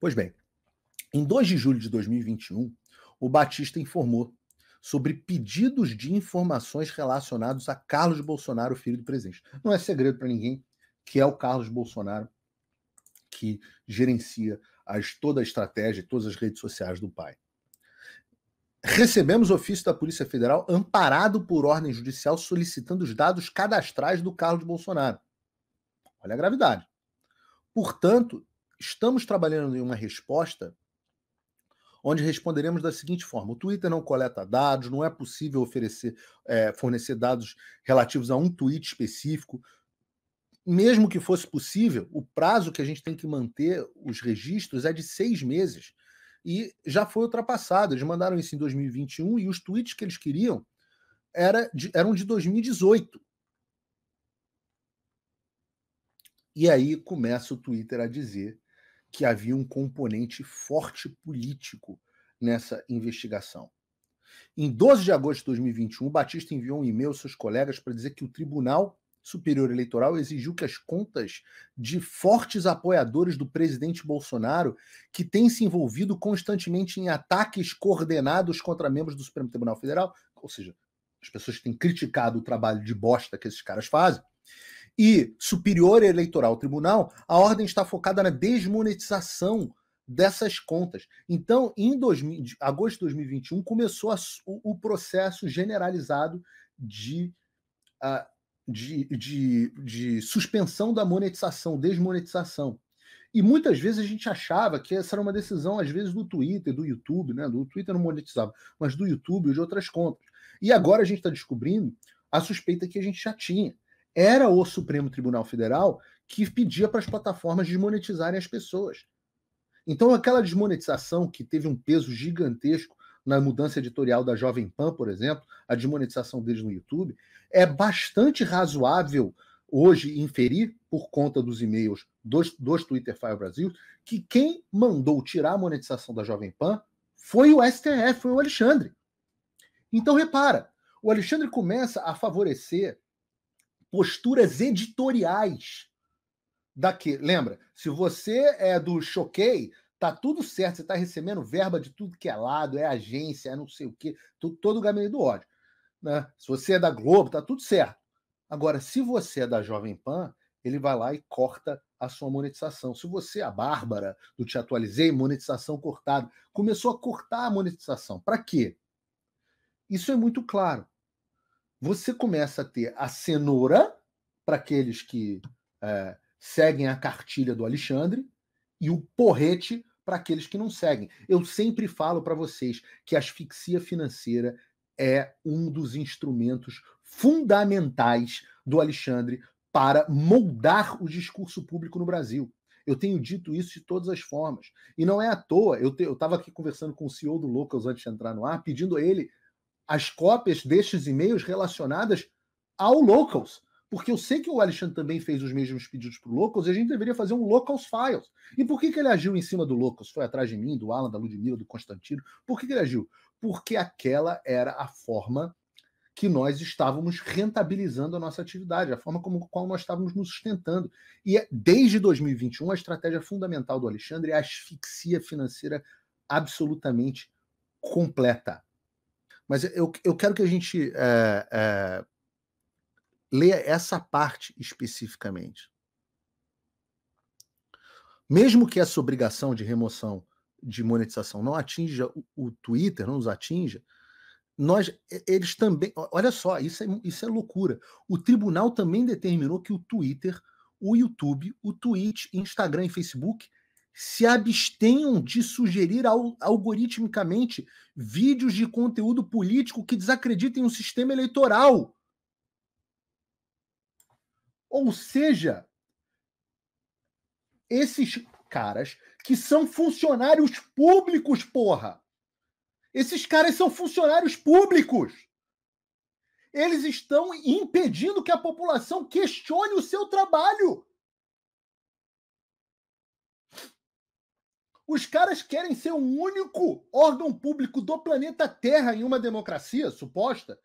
Pois bem, em 2 de julho de 2021, o Batista informou sobre pedidos de informações relacionados a Carlos Bolsonaro, filho do presidente. Não é segredo para ninguém que é o Carlos Bolsonaro que gerencia as, toda a estratégia e todas as redes sociais do pai. Recebemos ofício da Polícia Federal amparado por ordem judicial solicitando os dados cadastrais do Carlos Bolsonaro. Olha a gravidade. Portanto, estamos trabalhando em uma resposta onde responderemos da seguinte forma: o Twitter não coleta dados, não é possível oferecer, é, fornecer dados relativos a um tweet específico. Mesmo que fosse possível, o prazo que a gente tem que manter os registros é de seis meses. E já foi ultrapassado. Eles mandaram isso em 2021 e os tweets que eles queriam era de, eram de 2018. E aí começa o Twitter a dizer que havia um componente forte político nessa investigação. Em 12 de agosto de 2021, Batista enviou um e-mail aos seus colegas para dizer que o Tribunal Superior Eleitoral exigiu que as contas de fortes apoiadores do presidente Bolsonaro, que têm se envolvido constantemente em ataques coordenados contra membros do Supremo Tribunal Federal, ou seja, as pessoas que têm criticado o trabalho de bosta que esses caras fazem, e superior eleitoral tribunal, a ordem está focada na desmonetização dessas contas. Então, em 2000, agosto de 2021, começou a, o, o, processo generalizado de, uh, de, de, de, suspensão da monetização, desmonetização. E muitas vezes a gente achava que essa era uma decisão, às vezes, do Twitter, do YouTube, né? Do Twitter não monetizava, mas do YouTube e de outras contas. E agora a gente está descobrindo a suspeita que a gente já tinha, era o Supremo Tribunal Federal que pedia para as plataformas desmonetizarem as pessoas. Então, aquela desmonetização que teve um peso gigantesco na mudança editorial da Jovem Pan, por exemplo, a desmonetização deles no YouTube, é bastante razoável hoje inferir, por conta dos e-mails dos, dos Twitter File Brasil, que quem mandou tirar a monetização da Jovem Pan foi o STF, foi o Alexandre. Então, repara, o Alexandre começa a favorecer posturas editoriais daqui. Lembra, se você é do Choquei, tá tudo certo, você tá recebendo verba de tudo que é lado, é agência, é não sei o quê, todo o gabinete do ódio. Né? Se você é da Globo, tá tudo certo. Agora, se você é da Jovem Pan, ele vai lá e corta a sua monetização. Se você, é a Bárbara, do Te Atualizei, monetização cortada, começou a cortar a monetização. Para quê? Isso é muito claro você começa a ter a cenoura para aqueles que é, seguem a cartilha do Alexandre e o porrete para aqueles que não seguem. Eu sempre falo para vocês que a asfixia financeira é um dos instrumentos fundamentais do Alexandre para moldar o discurso público no Brasil. Eu tenho dito isso de todas as formas. E não é à toa. Eu estava aqui conversando com o CEO do Locals antes de entrar no ar, pedindo a ele as cópias destes e-mails relacionadas ao Locals. Porque eu sei que o Alexandre também fez os mesmos pedidos para o Locals e a gente deveria fazer um Locals Files. E por que, que ele agiu em cima do Locals? Foi atrás de mim, do Alan, da Ludmilla, do Constantino. Por que, que ele agiu? Porque aquela era a forma que nós estávamos rentabilizando a nossa atividade, a forma como qual nós estávamos nos sustentando. E é, desde 2021, a estratégia fundamental do Alexandre é a asfixia financeira absolutamente completa. Mas eu, eu quero que a gente é, é, leia essa parte especificamente. Mesmo que essa obrigação de remoção de monetização não atinja o, o Twitter, não nos atinja, nós eles também. Olha só, isso é, isso é loucura. O tribunal também determinou que o Twitter, o YouTube, o Twitch, Instagram e Facebook se abstenham de sugerir algoritmicamente vídeos de conteúdo político que desacreditem o sistema eleitoral. Ou seja, esses caras que são funcionários públicos, porra. Esses caras são funcionários públicos. Eles estão impedindo que a população questione o seu trabalho. Os caras querem ser o único órgão público do planeta Terra em uma democracia suposta,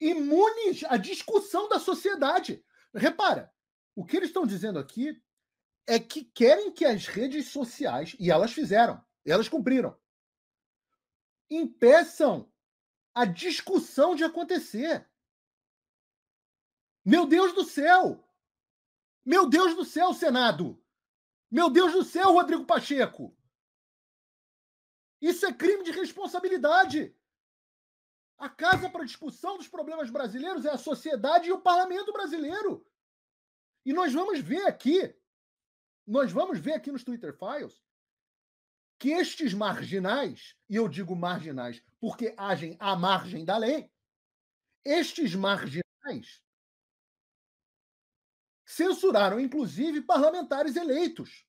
imunes à discussão da sociedade. Repara, o que eles estão dizendo aqui é que querem que as redes sociais, e elas fizeram, elas cumpriram, impeçam a discussão de acontecer. Meu Deus do céu! Meu Deus do céu, Senado! Meu Deus do céu, Rodrigo Pacheco! Isso é crime de responsabilidade. A casa para discussão dos problemas brasileiros é a sociedade e o parlamento brasileiro. E nós vamos ver aqui, nós vamos ver aqui nos Twitter Files, que estes marginais, e eu digo marginais porque agem à margem da lei, estes marginais Censuraram, inclusive, parlamentares eleitos.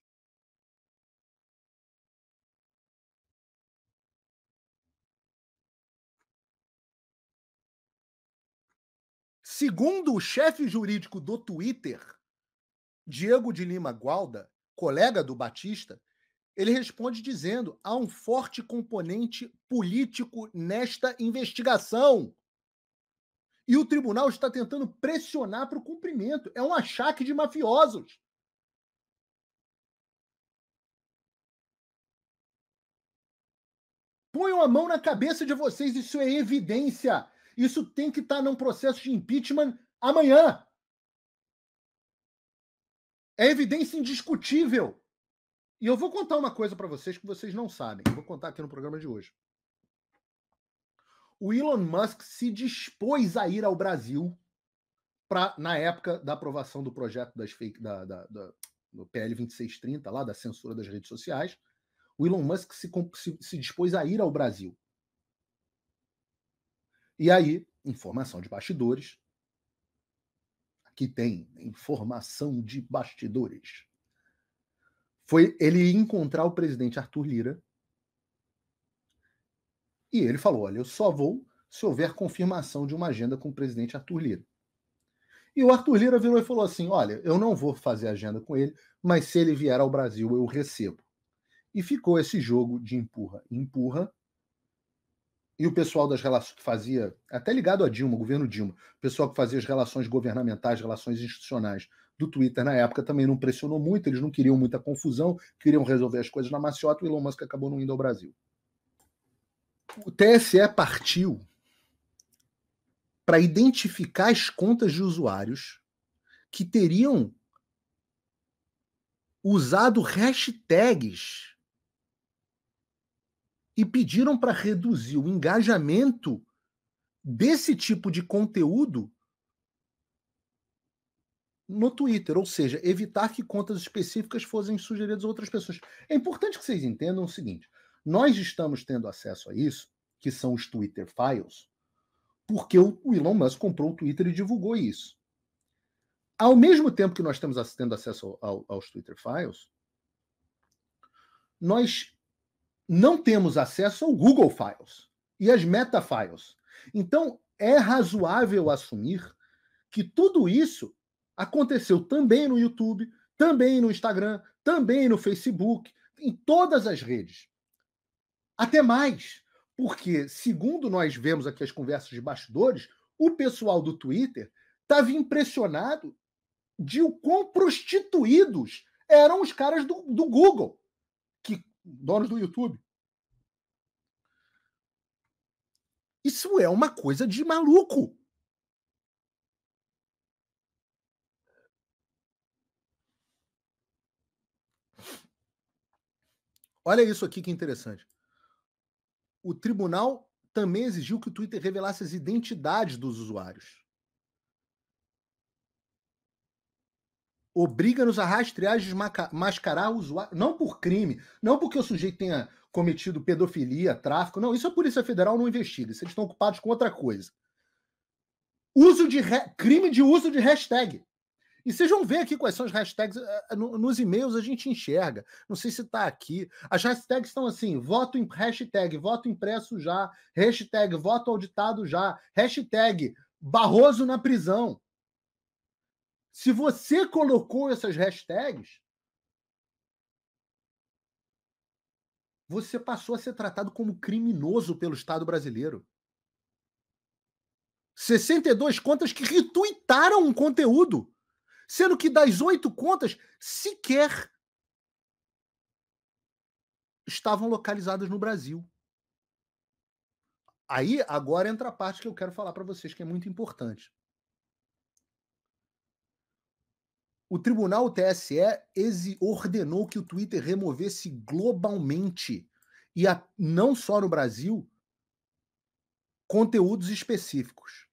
Segundo o chefe jurídico do Twitter, Diego de Lima Gualda, colega do Batista, ele responde dizendo: há um forte componente político nesta investigação. E o tribunal está tentando pressionar para o cumprimento. É um achaque de mafiosos. Ponham a mão na cabeça de vocês, isso é evidência. Isso tem que estar tá num processo de impeachment amanhã. É evidência indiscutível. E eu vou contar uma coisa para vocês que vocês não sabem. Vou contar aqui no programa de hoje o Elon Musk se dispôs a ir ao Brasil para na época da aprovação do projeto das fake, da, da, da, do PL 2630, lá da censura das redes sociais, o Elon Musk se, se, se dispôs a ir ao Brasil. E aí, informação de bastidores. Aqui tem informação de bastidores. Foi ele encontrar o presidente Arthur Lira e ele falou: olha, eu só vou se houver confirmação de uma agenda com o presidente Arthur Lira. E o Arthur Lira virou e falou assim: olha, eu não vou fazer agenda com ele, mas se ele vier ao Brasil, eu recebo. E ficou esse jogo de empurra, empurra. E o pessoal das relações que fazia, até ligado a Dilma, governo Dilma, o pessoal que fazia as relações governamentais, relações institucionais do Twitter na época também não pressionou muito, eles não queriam muita confusão, queriam resolver as coisas na maciota, o Elon Musk acabou não indo ao Brasil o TSE partiu para identificar as contas de usuários que teriam usado hashtags e pediram para reduzir o engajamento desse tipo de conteúdo no Twitter, ou seja, evitar que contas específicas fossem sugeridas a outras pessoas. É importante que vocês entendam o seguinte: nós estamos tendo acesso a isso, que são os Twitter Files, porque o Elon Musk comprou o Twitter e divulgou isso. Ao mesmo tempo que nós estamos tendo acesso ao, aos Twitter Files, nós não temos acesso ao Google Files e às Meta Files. Então, é razoável assumir que tudo isso aconteceu também no YouTube, também no Instagram, também no Facebook, em todas as redes. Até mais, porque, segundo nós vemos aqui as conversas de bastidores, o pessoal do Twitter estava impressionado de o quão prostituídos eram os caras do, do Google, que donos do YouTube. Isso é uma coisa de maluco. Olha isso aqui que interessante o tribunal também exigiu que o Twitter revelasse as identidades dos usuários. Obriga-nos a rastrear e mascarar o usuário. Não por crime, não porque o sujeito tenha cometido pedofilia, tráfico. Não, isso a Polícia Federal não investiga. Eles estão ocupados com outra coisa. Uso de re... crime de uso de hashtag. E vocês vão ver aqui quais são as hashtags. Eh, eh, nos e-mails a gente enxerga. Não sei se está aqui. As hashtags estão assim: voto em hashtag, voto impresso já, hashtag, voto auditado já, hashtag Barroso na prisão. Se você colocou essas hashtags, você passou a ser tratado como criminoso pelo Estado brasileiro. 62 contas que retuitaram um conteúdo sendo que das oito contas, sequer estavam localizadas no Brasil. Aí, agora entra a parte que eu quero falar para vocês, que é muito importante. O tribunal TSE ordenou que o Twitter removesse globalmente, e a, não só no Brasil, conteúdos específicos.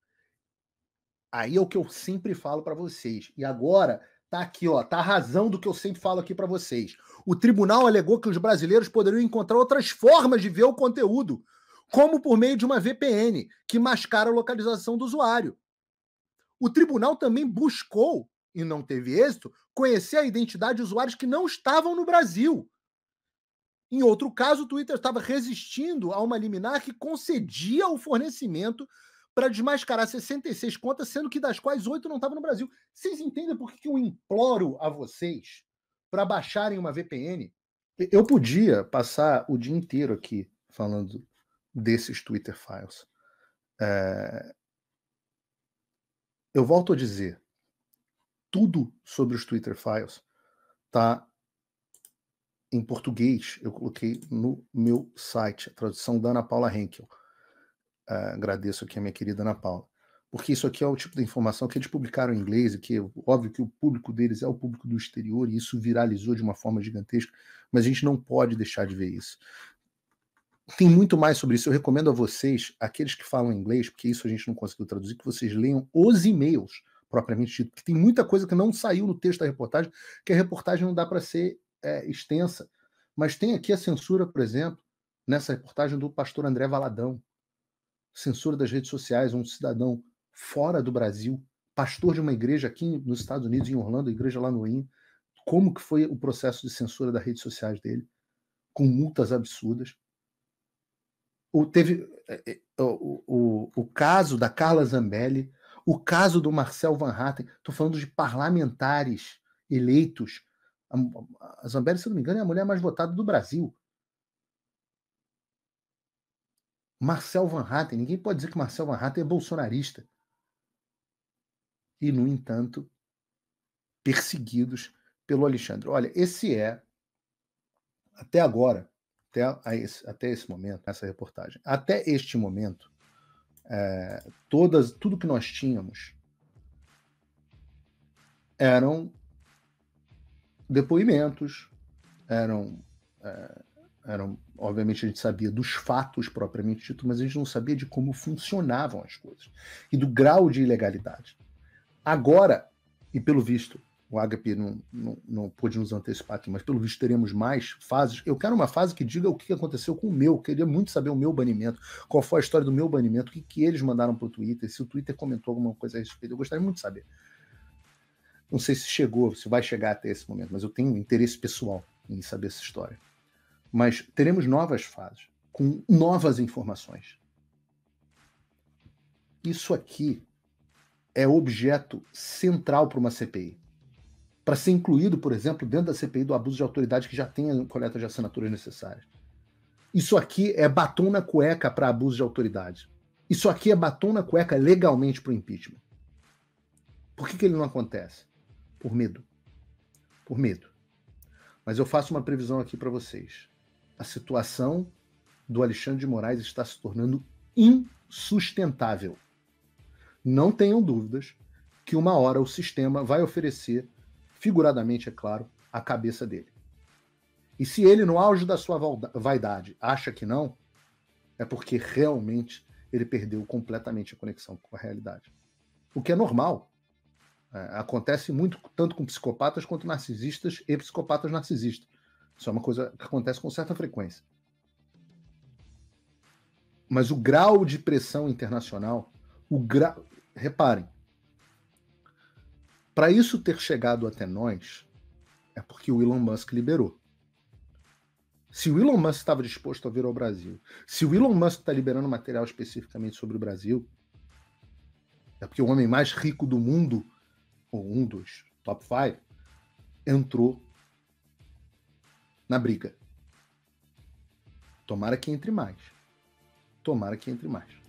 Aí é o que eu sempre falo para vocês. E agora tá aqui, ó, tá a razão do que eu sempre falo aqui para vocês. O tribunal alegou que os brasileiros poderiam encontrar outras formas de ver o conteúdo, como por meio de uma VPN, que mascara a localização do usuário. O tribunal também buscou, e não teve êxito, conhecer a identidade de usuários que não estavam no Brasil. Em outro caso, o Twitter estava resistindo a uma liminar que concedia o fornecimento para desmascarar 66 contas, sendo que das quais oito não estavam no Brasil. Vocês entendem por que eu imploro a vocês para baixarem uma VPN? Eu podia passar o dia inteiro aqui falando desses Twitter files. É... Eu volto a dizer, tudo sobre os Twitter files tá em português. Eu coloquei no meu site, a tradução da Ana Paula Henkel uh, agradeço aqui a minha querida Ana Paula, porque isso aqui é o tipo de informação que eles publicaram em inglês, e que óbvio que o público deles é o público do exterior, e isso viralizou de uma forma gigantesca, mas a gente não pode deixar de ver isso. Tem muito mais sobre isso. Eu recomendo a vocês, aqueles que falam inglês, porque isso a gente não conseguiu traduzir, que vocês leiam os e-mails propriamente dito, porque tem muita coisa que não saiu no texto da reportagem, que a reportagem não dá para ser é, extensa. Mas tem aqui a censura, por exemplo, nessa reportagem do pastor André Valadão, censura das redes sociais, um cidadão fora do Brasil, pastor de uma igreja aqui nos Estados Unidos, em Orlando, igreja lá no IN, como que foi o processo de censura das redes sociais dele, com multas absurdas. O, teve é, é, o, o, o caso da Carla Zambelli, o caso do Marcel Van Hatten, estou falando de parlamentares eleitos. A, a Zambelli, se não me engano, é a mulher mais votada do Brasil. Marcel Van Hatten, ninguém pode dizer que Marcel Van Hatten é bolsonarista. E, no entanto, perseguidos pelo Alexandre. Olha, esse é, até agora, até, esse, até esse momento, essa reportagem, até este momento, é, todas, tudo que nós tínhamos eram depoimentos, eram é, era, obviamente a gente sabia dos fatos propriamente dito, mas a gente não sabia de como funcionavam as coisas e do grau de ilegalidade. Agora, e pelo visto, o HP não, não, não pôde nos antecipar aqui, mas pelo visto teremos mais fases. Eu quero uma fase que diga o que aconteceu com o meu. Eu queria muito saber o meu banimento, qual foi a história do meu banimento, o que, que eles mandaram para o Twitter, se o Twitter comentou alguma coisa a respeito. Eu gostaria muito de saber. Não sei se chegou, se vai chegar até esse momento, mas eu tenho um interesse pessoal em saber essa história. Mas teremos novas fases, com novas informações. Isso aqui é objeto central para uma CPI. Para ser incluído, por exemplo, dentro da CPI do abuso de autoridade que já tem a coleta de assinaturas necessárias. Isso aqui é batom na cueca para abuso de autoridade. Isso aqui é batom na cueca legalmente para o impeachment. Por que, que ele não acontece? Por medo. Por medo. Mas eu faço uma previsão aqui para vocês a situação do Alexandre de Moraes está se tornando insustentável. Não tenham dúvidas que uma hora o sistema vai oferecer, figuradamente, é claro, a cabeça dele. E se ele, no auge da sua vaidade, acha que não, é porque realmente ele perdeu completamente a conexão com a realidade. O que é normal. É, acontece muito, tanto com psicopatas quanto narcisistas e psicopatas narcisistas. Isso é uma coisa que acontece com certa frequência. Mas o grau de pressão internacional, o grau. Reparem, para isso ter chegado até nós, é porque o Elon Musk liberou. Se o Elon Musk estava disposto a vir ao Brasil, se o Elon Musk está liberando material especificamente sobre o Brasil, é porque o homem mais rico do mundo, ou um dos top five, entrou na briga. Tomara que entre mais. Tomara que entre mais.